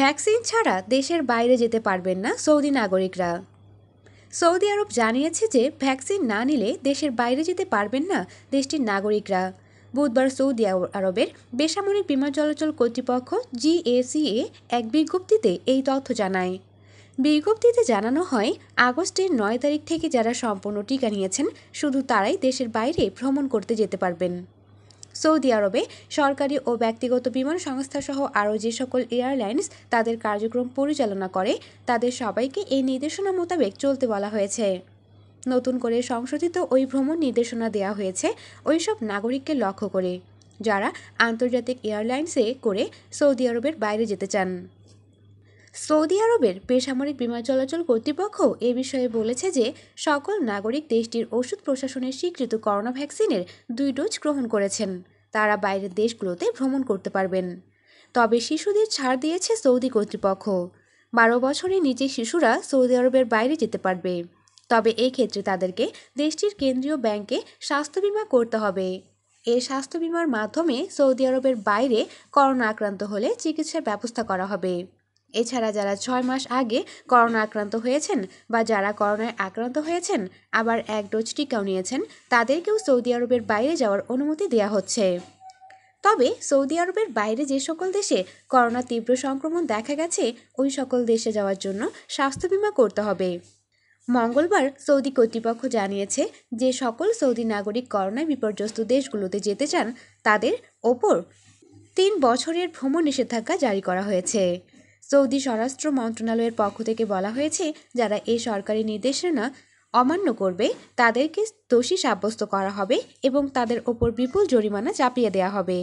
vaccine ছাড়া দেশের বাইরে যেতে পারবেন না সৌদি নাগরিকরা সৌদি আরব জানিয়েছে যে ভ্যাকসিন না নিলে দেশের বাইরে যেতে পারবেন না দেশটির নাগরিকরা বুধবার সৌদি আরবের বেসামরিক বিমান চলাচল কর্তৃপক্ষ জিএসিএ এক বিজ্ঞপ্তিতে এই তথ্য জানায় বিজ্ঞপ্তিতে জানানো হয় আগস্টের নয় তারিখ থেকে যারা সম্পূর্ণ টিকা নিয়েছেন শুধু তারাই দেশের বাইরে ভ্রমণ করতে যেতে পারবেন সৌদি আরবে সরকারি ও ব্যক্তিগত বিমান সংস্থাসহ আরও যে সকল এয়ারলাইন্স তাদের কার্যক্রম পরিচালনা করে তাদের সবাইকে এই নির্দেশনা মোতাবেক চলতে বলা হয়েছে নতুন করে সংশোধিত ওই ভ্রমণ নির্দেশনা দেওয়া হয়েছে ওইসব নাগরিককে লক্ষ্য করে যারা আন্তর্জাতিক এয়ারলাইন্সে করে সৌদি আরবের বাইরে যেতে চান সৌদি আরবের বেসামরিক বিমান চলাচল কর্তৃপক্ষ এ বিষয়ে বলেছে যে সকল নাগরিক দেশটির ওষুধ প্রশাসনের স্বীকৃত করোনা ভ্যাকসিনের দুই ডোজ গ্রহণ করেছেন তারা বাইরের দেশগুলোতে ভ্রমণ করতে পারবেন তবে শিশুদের ছাড় দিয়েছে সৌদি কর্তৃপক্ষ বারো বছরের নিজে শিশুরা সৌদি আরবের বাইরে যেতে পারবে তবে এই ক্ষেত্রে তাদেরকে দেশটির কেন্দ্রীয় ব্যাংকে স্বাস্থ্য বিমা করতে হবে এ স্বাস্থ্য বিমার মাধ্যমে সৌদি আরবের বাইরে করোনা আক্রান্ত হলে চিকিৎসার ব্যবস্থা করা হবে এছাড়া যারা ছয় মাস আগে করোনা আক্রান্ত হয়েছেন বা যারা করোনায় আক্রান্ত হয়েছেন আবার এক ডোজ টিকাও নিয়েছেন তাদেরকেও সৌদি আরবের বাইরে যাওয়ার অনুমতি দেওয়া হচ্ছে তবে সৌদি আরবের বাইরে যে সকল দেশে করোনা তীব্র সংক্রমণ দেখা গেছে ওই সকল দেশে যাওয়ার জন্য স্বাস্থ্য বিমা করতে হবে মঙ্গলবার সৌদি কর্তৃপক্ষ জানিয়েছে যে সকল সৌদি নাগরিক করোনায় বিপর্যস্ত দেশগুলোতে যেতে চান তাদের ওপর তিন বছরের ভ্রমণ নিষেধাজ্ঞা জারি করা হয়েছে সৌদি স্বরাষ্ট্র মন্ত্রণালয়ের পক্ষ থেকে বলা হয়েছে যারা এই সরকারি নির্দেশনা অমান্য করবে তাদেরকে দোষী সাব্যস্ত করা হবে এবং তাদের ওপর বিপুল জরিমানা চাপিয়ে দেওয়া হবে